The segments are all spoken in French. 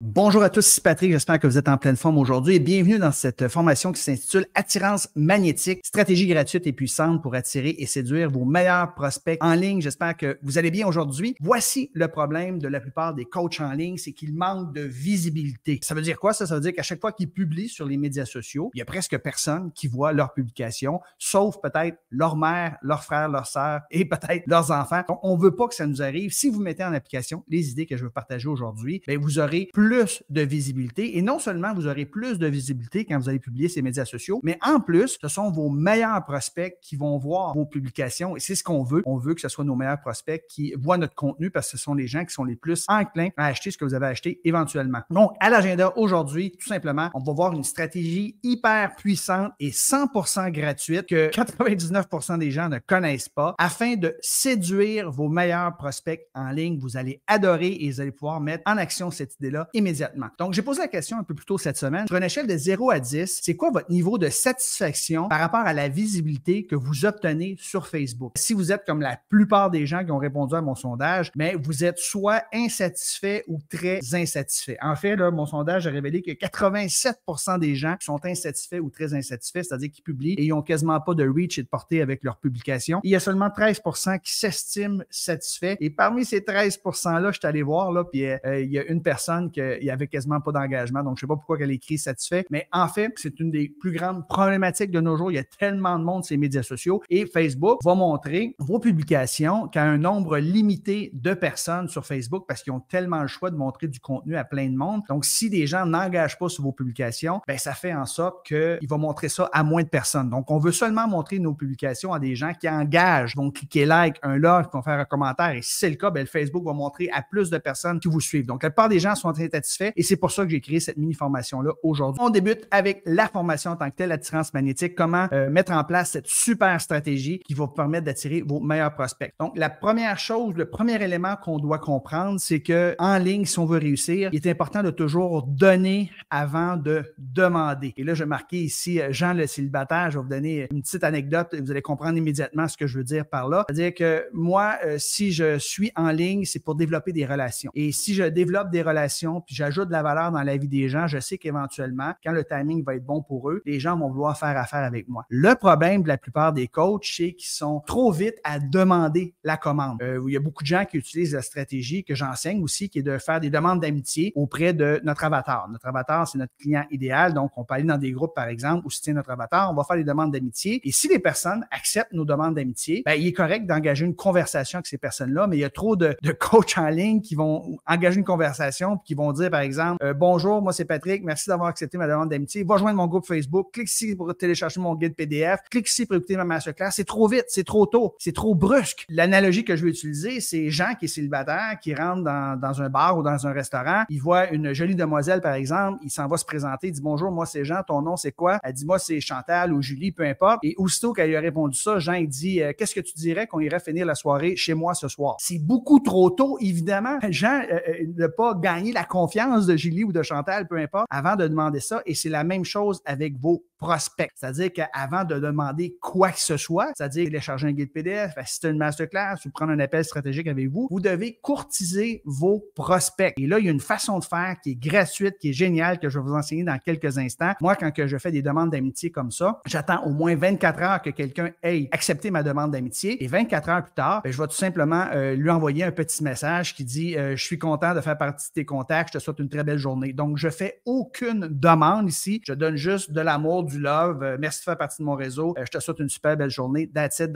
Bonjour à tous, c'est Patrick, j'espère que vous êtes en pleine forme aujourd'hui et bienvenue dans cette formation qui s'intitule Attirance magnétique, stratégie gratuite et puissante pour attirer et séduire vos meilleurs prospects en ligne. J'espère que vous allez bien aujourd'hui. Voici le problème de la plupart des coachs en ligne, c'est qu'ils manquent de visibilité. Ça veut dire quoi ça? Ça veut dire qu'à chaque fois qu'ils publient sur les médias sociaux, il y a presque personne qui voit leur publication, sauf peut-être leur mère, leur frère, leur sœur et peut-être leurs enfants. on ne veut pas que ça nous arrive. Si vous mettez en application les idées que je veux partager aujourd'hui, ben, vous aurez plus plus de visibilité. Et non seulement vous aurez plus de visibilité quand vous allez publier ces médias sociaux, mais en plus, ce sont vos meilleurs prospects qui vont voir vos publications. Et c'est ce qu'on veut. On veut que ce soit nos meilleurs prospects qui voient notre contenu parce que ce sont les gens qui sont les plus enclins à acheter ce que vous avez acheté éventuellement. Donc, à l'agenda aujourd'hui, tout simplement, on va voir une stratégie hyper puissante et 100% gratuite que 99% des gens ne connaissent pas afin de séduire vos meilleurs prospects en ligne. Vous allez adorer et vous allez pouvoir mettre en action cette idée-là immédiatement. Donc, j'ai posé la question un peu plus tôt cette semaine. Sur une échelle de 0 à 10, c'est quoi votre niveau de satisfaction par rapport à la visibilité que vous obtenez sur Facebook? Si vous êtes comme la plupart des gens qui ont répondu à mon sondage, mais ben, vous êtes soit insatisfait ou très insatisfait. En fait, là, mon sondage a révélé que 87 des gens sont insatisfaits ou très insatisfaits, c'est-à-dire qu'ils publient et ils n'ont quasiment pas de reach et de portée avec leur publication. Il y a seulement 13 qui s'estiment satisfaits. Et parmi ces 13 %-là, je suis allé voir, là, puis euh, euh, il y a une personne qui il n'y avait quasiment pas d'engagement. Donc, je ne sais pas pourquoi elle écrit satisfait, mais en fait, c'est une des plus grandes problématiques de nos jours. Il y a tellement de monde sur les médias sociaux et Facebook va montrer vos publications qu'à un nombre limité de personnes sur Facebook parce qu'ils ont tellement le choix de montrer du contenu à plein de monde. Donc, si des gens n'engagent pas sur vos publications, ben, ça fait en sorte qu'il va montrer ça à moins de personnes. Donc, on veut seulement montrer nos publications à des gens qui engagent, vont cliquer like, un like, vont faire un commentaire. Et si c'est le cas, ben, le Facebook va montrer à plus de personnes qui vous suivent. Donc, la plupart des gens sont intéressés et c'est pour ça que j'ai créé cette mini formation-là aujourd'hui. On débute avec la formation en tant que telle, l'attirance magnétique, comment euh, mettre en place cette super stratégie qui va vous permettre d'attirer vos meilleurs prospects. Donc, la première chose, le premier élément qu'on doit comprendre, c'est que en ligne, si on veut réussir, il est important de toujours donner avant de demander. Et là, je marqué ici euh, Jean le célibataire. Je vais vous donner une petite anecdote. et Vous allez comprendre immédiatement ce que je veux dire par là. C'est-à-dire que moi, euh, si je suis en ligne, c'est pour développer des relations. Et si je développe des relations, puis j'ajoute de la valeur dans la vie des gens, je sais qu'éventuellement, quand le timing va être bon pour eux, les gens vont vouloir faire affaire avec moi. Le problème de la plupart des coachs, c'est qu'ils sont trop vite à demander la commande. Euh, il y a beaucoup de gens qui utilisent la stratégie que j'enseigne aussi, qui est de faire des demandes d'amitié auprès de notre avatar. Notre avatar, c'est notre client idéal, donc on peut aller dans des groupes, par exemple, où c'est notre avatar, on va faire des demandes d'amitié. Et si les personnes acceptent nos demandes d'amitié, ben, il est correct d'engager une conversation avec ces personnes-là, mais il y a trop de, de coachs en ligne qui vont engager une conversation puis qui vont par exemple, euh, bonjour, moi c'est Patrick, merci d'avoir accepté ma demande d'amitié. Va joindre mon groupe Facebook, clique ici pour télécharger mon guide PDF, clique ici pour écouter ma masterclass. C'est trop vite, c'est trop tôt, c'est trop brusque. L'analogie que je vais utiliser, c'est Jean qui est célibataire, qui rentre dans, dans, un bar ou dans un restaurant, il voit une jolie demoiselle, par exemple, il s'en va se présenter, dit bonjour, moi c'est Jean, ton nom c'est quoi? Elle dit moi c'est Chantal ou Julie, peu importe. Et aussitôt qu'elle lui a répondu ça, Jean dit euh, qu'est-ce que tu dirais qu'on irait finir la soirée chez moi ce soir? C'est beaucoup trop tôt, évidemment. Jean euh, pas gagner la confiance confiance de Julie ou de Chantal, peu importe, avant de demander ça. Et c'est la même chose avec vos prospect. C'est-à-dire qu'avant de demander quoi que ce soit, c'est-à-dire télécharger un guide PDF, assister à une masterclass ou prendre un appel stratégique avec vous, vous devez courtiser vos prospects. Et là, il y a une façon de faire qui est gratuite, qui est géniale, que je vais vous enseigner dans quelques instants. Moi, quand que je fais des demandes d'amitié comme ça, j'attends au moins 24 heures que quelqu'un ait accepté ma demande d'amitié et 24 heures plus tard, ben, je vais tout simplement euh, lui envoyer un petit message qui dit euh, je suis content de faire partie de tes contacts, je te souhaite une très belle journée. Donc, je fais aucune demande ici, je donne juste de l'amour, du love. Euh, merci de faire partie de mon réseau. Euh, je te souhaite une super belle journée. That's it,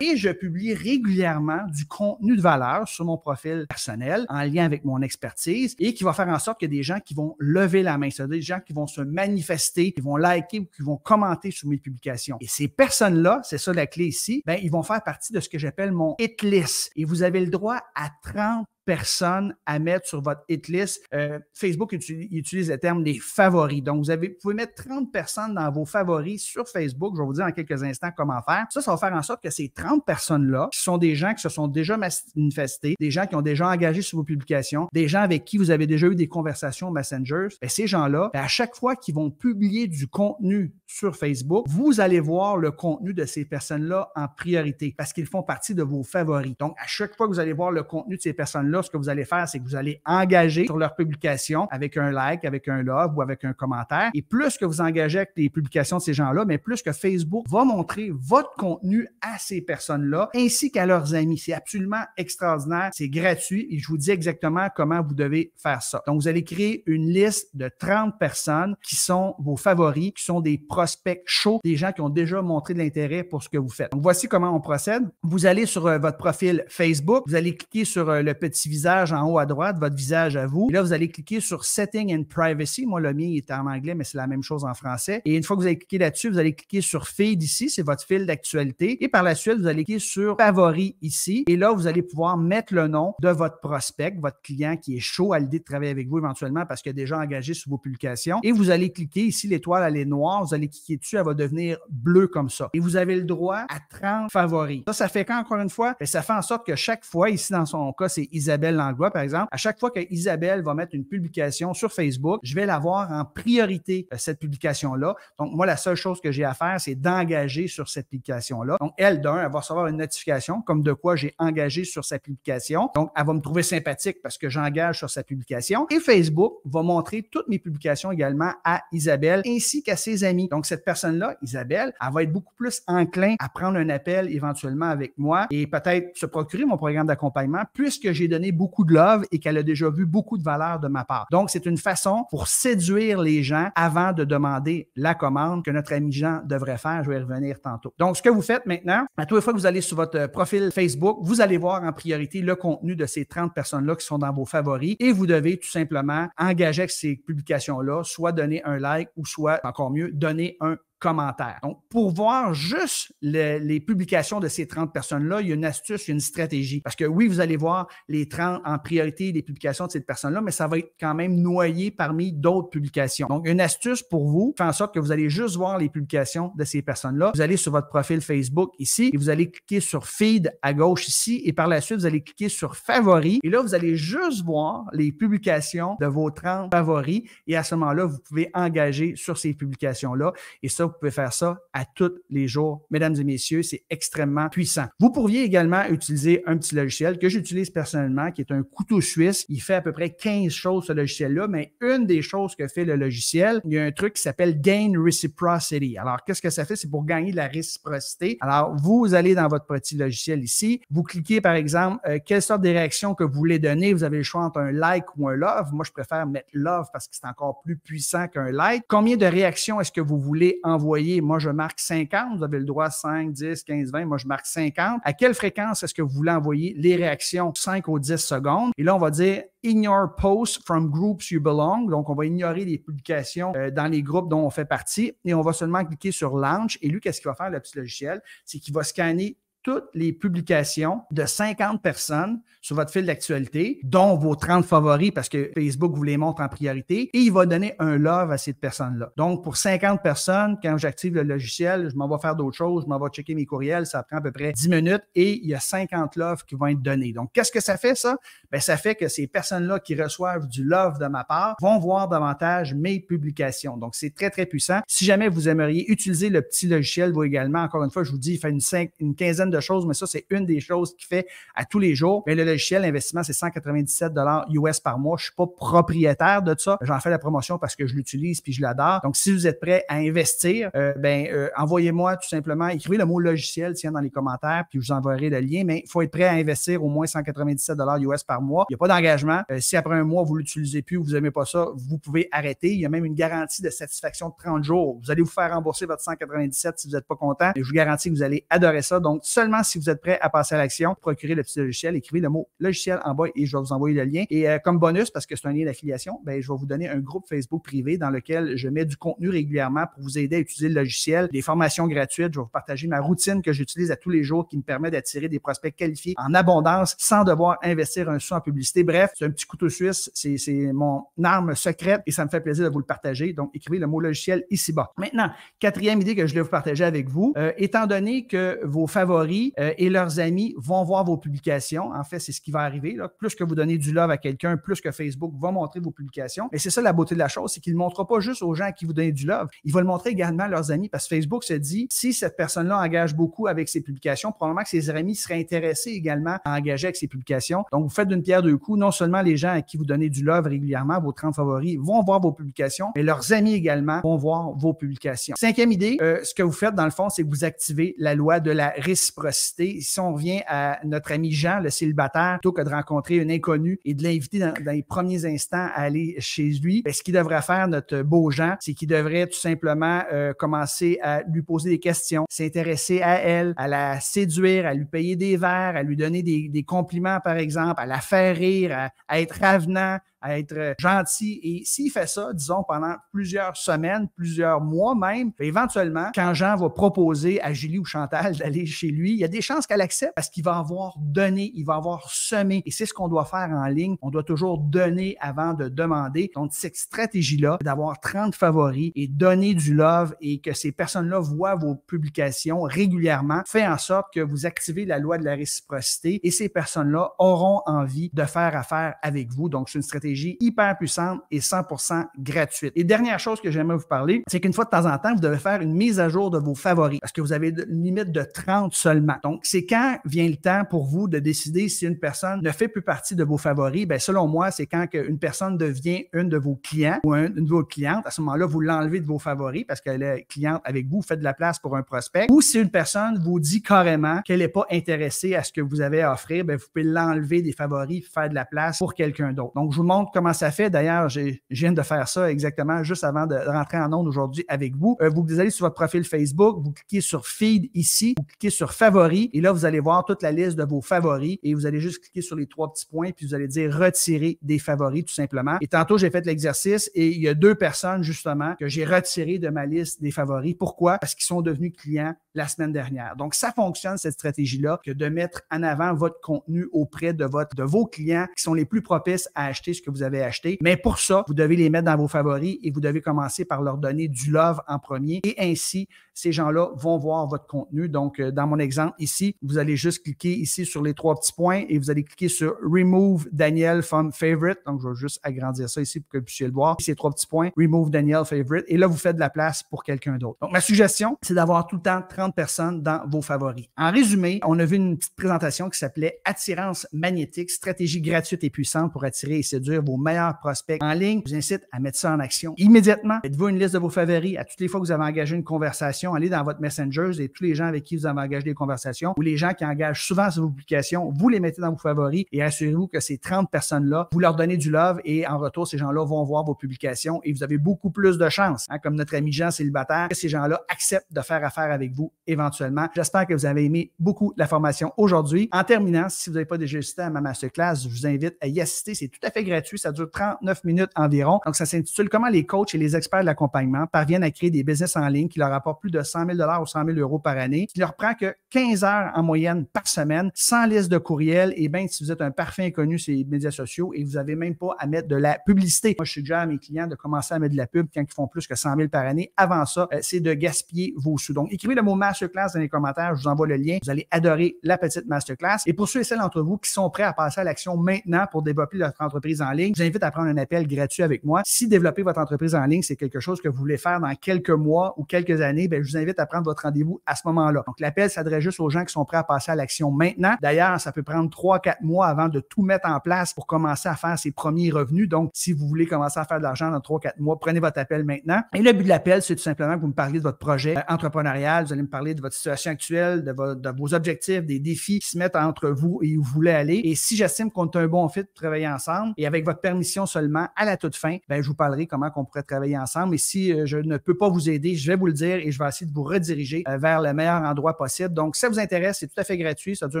Et je publie régulièrement du contenu de valeur sur mon profil personnel en lien avec mon expertise et qui va faire en sorte que des gens qui vont lever la main, c'est-à-dire des gens qui vont se manifester, qui vont liker ou qui vont commenter sur mes publications. Et ces personnes-là, c'est ça la clé ici, ben, ils vont faire partie de ce que j'appelle mon hit list. Et vous avez le droit à 30 personnes à mettre sur votre hit list. Euh, Facebook utilise, le terme des favoris. Donc, vous, avez, pouvez mettre 30 personnes dans vos favoris sur Facebook. Je vais vous dire en quelques instants comment faire. Ça, ça va faire en sorte que ces 30 personnes-là, qui sont des gens qui se sont déjà manifestés, des gens qui ont déjà engagé sur vos publications, des gens avec qui vous avez déjà eu des conversations Messenger, Et ben, ces gens-là, ben, à chaque fois qu'ils vont publier du contenu sur Facebook, vous allez voir le contenu de ces personnes-là en priorité parce qu'ils font partie de vos favoris. Donc, à chaque fois que vous allez voir le contenu de ces personnes-là, ce que vous allez faire, c'est que vous allez engager sur leur publication avec un like, avec un love ou avec un commentaire. Et plus que vous engagez avec les publications de ces gens-là, mais plus que Facebook va montrer votre contenu à ces personnes-là ainsi qu'à leurs amis. C'est absolument extraordinaire. C'est gratuit et je vous dis exactement comment vous devez faire ça. Donc, vous allez créer une liste de 30 personnes qui sont vos favoris, qui sont des prospects chauds, des gens qui ont déjà montré de l'intérêt pour ce que vous faites. Donc, voici comment on procède. Vous allez sur euh, votre profil Facebook, vous allez cliquer sur euh, le petit petit visage en haut à droite, votre visage à vous. Et là, vous allez cliquer sur Setting and Privacy. Moi, le mien est en anglais, mais c'est la même chose en français. Et une fois que vous avez cliqué là-dessus, vous allez cliquer sur Feed ici, c'est votre fil d'actualité. Et par la suite, vous allez cliquer sur Favoris ici. Et là, vous allez pouvoir mettre le nom de votre prospect, votre client qui est chaud à l'idée de travailler avec vous éventuellement parce qu'il des déjà engagé sur vos publications. Et vous allez cliquer ici, l'étoile, elle est noire. Vous allez cliquer dessus, elle va devenir bleue comme ça. Et vous avez le droit à 30 favoris. Ça, ça fait quand, encore une fois? Et ben, ça fait en sorte que chaque fois, ici dans son cas, c'est Isabelle Langlois, par exemple, à chaque fois que Isabelle va mettre une publication sur Facebook, je vais la voir en priorité, euh, cette publication-là. Donc, moi, la seule chose que j'ai à faire, c'est d'engager sur cette publication-là. Donc, elle, d'un, elle va recevoir une notification comme de quoi j'ai engagé sur sa publication. Donc, elle va me trouver sympathique parce que j'engage sur sa publication. Et Facebook va montrer toutes mes publications également à Isabelle ainsi qu'à ses amis. Donc, cette personne-là, Isabelle, elle va être beaucoup plus enclin à prendre un appel éventuellement avec moi et peut-être se procurer mon programme d'accompagnement puisque j'ai beaucoup de love et qu'elle a déjà vu beaucoup de valeur de ma part. Donc, c'est une façon pour séduire les gens avant de demander la commande que notre ami Jean devrait faire. Je vais y revenir tantôt. Donc, ce que vous faites maintenant, à toutes les fois que vous allez sur votre euh, profil Facebook, vous allez voir en priorité le contenu de ces 30 personnes-là qui sont dans vos favoris et vous devez tout simplement engager avec ces publications-là, soit donner un like ou soit, encore mieux, donner un commentaires. Donc, pour voir juste les publications de ces 30 personnes-là, il y a une astuce, il y a une stratégie. Parce que oui, vous allez voir les 30 en priorité des publications de ces personnes-là, mais ça va être quand même noyé parmi d'autres publications. Donc, une astuce pour vous, faire en sorte que vous allez juste voir les publications de ces personnes-là. Vous allez sur votre profil Facebook ici et vous allez cliquer sur Feed à gauche ici et par la suite, vous allez cliquer sur Favoris et là, vous allez juste voir les publications de vos 30 favoris et à ce moment-là, vous pouvez engager sur ces publications-là et ça, vous pouvez faire ça à tous les jours. Mesdames et messieurs, c'est extrêmement puissant. Vous pourriez également utiliser un petit logiciel que j'utilise personnellement, qui est un couteau suisse. Il fait à peu près 15 choses, ce logiciel-là, mais une des choses que fait le logiciel, il y a un truc qui s'appelle Gain Reciprocity. Alors, qu'est-ce que ça fait? C'est pour gagner de la réciprocité. Alors, vous allez dans votre petit logiciel ici, vous cliquez par exemple euh, quelle sorte de réaction que vous voulez donner. Vous avez le choix entre un like ou un love. Moi, je préfère mettre love parce que c'est encore plus puissant qu'un like. Combien de réactions est-ce que vous voulez envoyer? envoyer, Moi, je marque 50. Vous avez le droit à 5, 10, 15, 20. Moi, je marque 50. À quelle fréquence est-ce que vous voulez envoyer les réactions? 5 ou 10 secondes. Et là, on va dire ignore posts from groups you belong. Donc, on va ignorer les publications euh, dans les groupes dont on fait partie et on va seulement cliquer sur launch. Et lui, qu'est-ce qu'il va faire, le petit logiciel? C'est qu'il va scanner toutes les publications de 50 personnes sur votre fil d'actualité, dont vos 30 favoris, parce que Facebook vous les montre en priorité, et il va donner un love à cette personne là Donc, pour 50 personnes, quand j'active le logiciel, je m'en vais faire d'autres choses, je m'en vais checker mes courriels, ça prend à peu près 10 minutes et il y a 50 loves qui vont être donnés. Donc, qu'est-ce que ça fait, ça? Bien, ça fait que ces personnes-là qui reçoivent du love de ma part vont voir davantage mes publications. Donc, c'est très, très puissant. Si jamais vous aimeriez utiliser le petit logiciel, vous également, encore une fois, je vous dis, il fait une, une quinzaine de chose, mais ça, c'est une des choses qui fait à tous les jours. Mais le logiciel, l'investissement, c'est 197 US par mois. Je suis pas propriétaire de ça. J'en fais la promotion parce que je l'utilise puis je l'adore. Donc, si vous êtes prêt à investir, euh, ben, euh, envoyez-moi tout simplement, écrivez le mot logiciel, tiens, dans les commentaires, puis je vous enverrai le lien. Mais il faut être prêt à investir au moins 197 US par mois. Il n'y a pas d'engagement. Euh, si après un mois, vous l'utilisez plus, ou vous n'aimez pas ça, vous pouvez arrêter. Il y a même une garantie de satisfaction de 30 jours. Vous allez vous faire rembourser votre 197 si vous n'êtes pas content. Et je vous garantis que vous allez adorer ça. Donc, seulement si vous êtes prêt à passer à l'action, procurez le petit logiciel, écrivez le mot logiciel en bas et je vais vous envoyer le lien. Et euh, comme bonus, parce que c'est un lien d'affiliation, ben, je vais vous donner un groupe Facebook privé dans lequel je mets du contenu régulièrement pour vous aider à utiliser le logiciel, des formations gratuites. Je vais vous partager ma routine que j'utilise à tous les jours qui me permet d'attirer des prospects qualifiés en abondance sans devoir investir un sou en publicité. Bref, c'est un petit couteau suisse, c'est mon arme secrète et ça me fait plaisir de vous le partager. Donc, écrivez le mot logiciel ici-bas. Maintenant, quatrième idée que je vais vous partager avec vous, euh, étant donné que vos favoris euh, et leurs amis vont voir vos publications. En fait, c'est ce qui va arriver. Plus que vous donnez du love à quelqu'un, plus que Facebook va montrer vos publications. Et c'est ça la beauté de la chose, c'est qu'il ne montrera pas juste aux gens à qui vous donnez du love, il va le montrer également à leurs amis parce que Facebook se dit, si cette personne-là engage beaucoup avec ses publications, probablement que ses amis seraient intéressés également à engager avec ses publications. Donc, vous faites d'une pierre deux coups, non seulement les gens à qui vous donnez du love régulièrement, vos 30 favoris, vont voir vos publications, mais leurs amis également vont voir vos publications. Cinquième idée, euh, ce que vous faites dans le fond, c'est que vous activez la loi de la réciprocité si on revient à notre ami Jean, le célibataire, plutôt que de rencontrer une inconnue et de l'inviter dans, les premiers instants à aller chez lui, ben, ce qu'il devrait faire, notre beau Jean, c'est qu'il devrait tout simplement euh, commencer à lui poser des questions, s'intéresser à elle, à la séduire, à lui payer des verres, à lui donner des, compliments, par exemple, à la faire rire, à être avenant, à être gentil. Et s'il fait ça, disons, pendant plusieurs semaines, plusieurs mois même, ben, éventuellement, quand Jean va proposer à Julie ou Chantal d'aller chez lui, il y a des chances qu'elle accepte parce qu'il va avoir donné, il va avoir semé. Et c'est ce qu'on doit faire en ligne. On doit toujours donner avant de demander. Donc, cette stratégie-là, d'avoir 30 favoris et donner du love et que ces personnes-là voient vos publications régulièrement, fait en sorte que vous activez la loi de la réciprocité et ces personnes-là auront envie de faire affaire avec vous. Donc, c'est une stratégie hyper puissante et 100% gratuite. Et dernière chose que j'aimerais vous parler, c'est qu'une fois de temps en temps, vous devez faire une mise à jour de vos favoris parce que vous avez une limite de 30 seulement. Donc, c'est quand vient le temps pour vous de décider si une personne ne fait plus partie de vos favoris. Ben, selon moi, c'est quand une personne devient une de vos clients ou une de vos clientes. À ce moment-là, vous l'enlevez de vos favoris parce qu'elle est cliente avec vous, faites de la place pour un prospect. Ou si une personne vous dit carrément qu'elle n'est pas intéressée à ce que vous avez à offrir, ben, vous pouvez l'enlever des favoris, faire de la place pour quelqu'un d'autre. Donc, je vous montre comment ça fait. D'ailleurs, je viens de faire ça exactement juste avant de rentrer en onde aujourd'hui avec vous. Vous euh, vous allez sur votre profil Facebook, vous cliquez sur Feed ici, vous cliquez sur Favoris et là, vous allez voir toute la liste de vos favoris et vous allez juste cliquer sur les trois petits points puis vous allez dire Retirer des favoris tout simplement. Et tantôt, j'ai fait l'exercice et il y a deux personnes justement que j'ai retirées de ma liste des favoris. Pourquoi? Parce qu'ils sont devenus clients la semaine dernière. Donc, ça fonctionne, cette stratégie-là, que de mettre en avant votre contenu auprès de, votre, de vos clients qui sont les plus propices à acheter ce que que vous avez acheté. Mais pour ça, vous devez les mettre dans vos favoris et vous devez commencer par leur donner du love en premier. Et ainsi, ces gens-là vont voir votre contenu. Donc, euh, dans mon exemple ici, vous allez juste cliquer ici sur les trois petits points et vous allez cliquer sur Remove Daniel from Favorite. Donc, je vais juste agrandir ça ici pour que vous puissiez le voir. Ces trois petits points, Remove Daniel Favorite. Et là, vous faites de la place pour quelqu'un d'autre. Donc, ma suggestion, c'est d'avoir tout le temps 30 personnes dans vos favoris. En résumé, on a vu une petite présentation qui s'appelait Attirance magnétique, stratégie gratuite et puissante pour attirer et séduire vos meilleurs prospects en ligne. Je vous incite à mettre ça en action immédiatement. Faites-vous une liste de vos favoris à toutes les fois que vous avez engagé une conversation. Allez dans votre Messenger et tous les gens avec qui vous avez engagé des conversations ou les gens qui engagent souvent sur vos publications, vous les mettez dans vos favoris et assurez-vous que ces 30 personnes-là, vous leur donnez du love et en retour, ces gens-là vont voir vos publications et vous avez beaucoup plus de chances, hein, comme notre ami Jean célibataire, que ces gens-là acceptent de faire affaire avec vous éventuellement. J'espère que vous avez aimé beaucoup la formation aujourd'hui. En terminant, si vous n'avez pas déjà assisté à ma masterclass, je vous invite à y assister. C'est tout à fait gratuit. Ça dure 39 minutes environ. Donc, ça s'intitule Comment les coachs et les experts de l'accompagnement parviennent à créer des business en ligne qui leur apportent plus de 100 000 ou 100 000 euros par année, qui leur prend que 15 heures en moyenne par semaine, sans liste de courriel. Et bien, si vous êtes un parfait inconnu sur les médias sociaux et vous n'avez même pas à mettre de la publicité. Moi, je suggère à mes clients de commencer à mettre de la pub quand ils font plus que 100 000 par année. Avant ça, euh, c'est de gaspiller vos sous. Donc, écrivez le mot masterclass dans les commentaires. Je vous envoie le lien. Vous allez adorer la petite masterclass. Et pour ceux et celles d'entre vous qui sont prêts à passer à l'action maintenant pour développer leur entreprise en ligne, ligne, je vous invite à prendre un appel gratuit avec moi. Si développer votre entreprise en ligne, c'est quelque chose que vous voulez faire dans quelques mois ou quelques années, ben, je vous invite à prendre votre rendez-vous à ce moment-là. Donc, l'appel s'adresse juste aux gens qui sont prêts à passer à l'action maintenant. D'ailleurs, ça peut prendre trois, quatre mois avant de tout mettre en place pour commencer à faire ses premiers revenus. Donc, si vous voulez commencer à faire de l'argent dans trois, quatre mois, prenez votre appel maintenant. Et le but de l'appel, c'est tout simplement que vous me parliez de votre projet euh, entrepreneurial, vous allez me parler de votre situation actuelle, de, vos objectifs, des défis qui se mettent entre vous et où vous voulez aller. Et si j'estime qu'on est un bon fit de travailler ensemble et avec votre permission seulement à la toute fin, ben, je vous parlerai comment on pourrait travailler ensemble. Et si euh, je ne peux pas vous aider, je vais vous le dire et je vais essayer de vous rediriger euh, vers le meilleur endroit possible. Donc, si ça vous intéresse, c'est tout à fait gratuit. Ça dure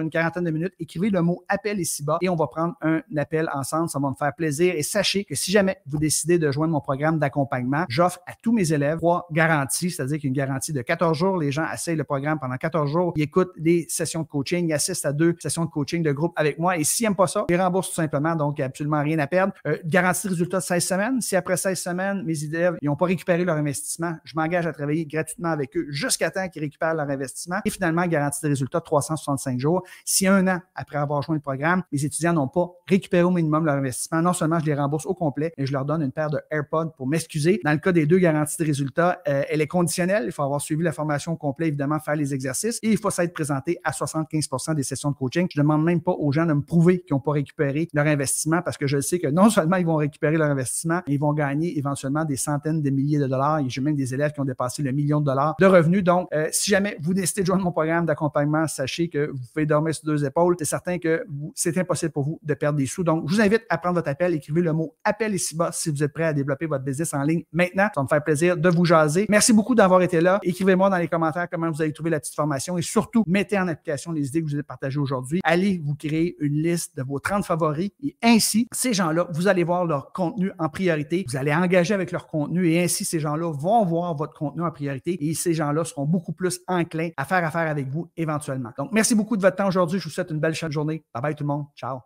une quarantaine de minutes. Écrivez le mot appel ici-bas et on va prendre un appel ensemble. Ça va me faire plaisir. Et sachez que si jamais vous décidez de joindre mon programme d'accompagnement, j'offre à tous mes élèves trois garanties, c'est-à-dire qu'une garantie de 14 jours. Les gens essayent le programme pendant 14 jours. Ils écoutent des sessions de coaching. Ils assistent à deux sessions de coaching de groupe avec moi. Et s'ils n'aiment pas ça, ils remboursent tout simplement. Donc, absolument rien à garantie de euh, garantie résultat 16 semaines. Si après 16 semaines, mes élèves n'ont pas récupéré leur investissement, je m'engage à travailler gratuitement avec eux jusqu'à temps qu'ils récupèrent leur investissement. Et finalement, garantie de résultat 365 jours. Si un an après avoir joint le programme, mes étudiants n'ont pas récupéré au minimum leur investissement, non seulement je les rembourse au complet, mais je leur donne une paire de AirPods pour m'excuser. Dans le cas des deux garanties de résultats, euh, elle est conditionnelle. Il faut avoir suivi la formation complet, évidemment, faire les exercices et il faut s'être présenté à 75 des sessions de coaching. Je ne demande même pas aux gens de me prouver qu'ils n'ont pas récupéré leur investissement parce que je le sais que non seulement ils vont récupérer leur investissement, ils vont gagner éventuellement des centaines de milliers de dollars. j'ai même des élèves qui ont dépassé le million de dollars de revenus. Donc, euh, si jamais vous décidez de joindre mon programme d'accompagnement, sachez que vous pouvez dormir sur deux épaules. C'est certain que c'est impossible pour vous de perdre des sous. Donc, je vous invite à prendre votre appel. Écrivez le mot appel ici-bas si vous êtes prêt à développer votre business en ligne maintenant. Ça va me faire plaisir de vous jaser. Merci beaucoup d'avoir été là. Écrivez-moi dans les commentaires comment vous avez trouvé la petite formation et surtout, mettez en application les idées que je vous ai partagées aujourd'hui. Allez vous créer une liste de vos 30 favoris et ainsi, ces gens là vous allez voir leur contenu en priorité, vous allez engager avec leur contenu et ainsi ces gens-là vont voir votre contenu en priorité et ces gens-là seront beaucoup plus enclins à faire affaire avec vous éventuellement. Donc, merci beaucoup de votre temps aujourd'hui. Je vous souhaite une belle journée. Bye bye tout le monde. Ciao.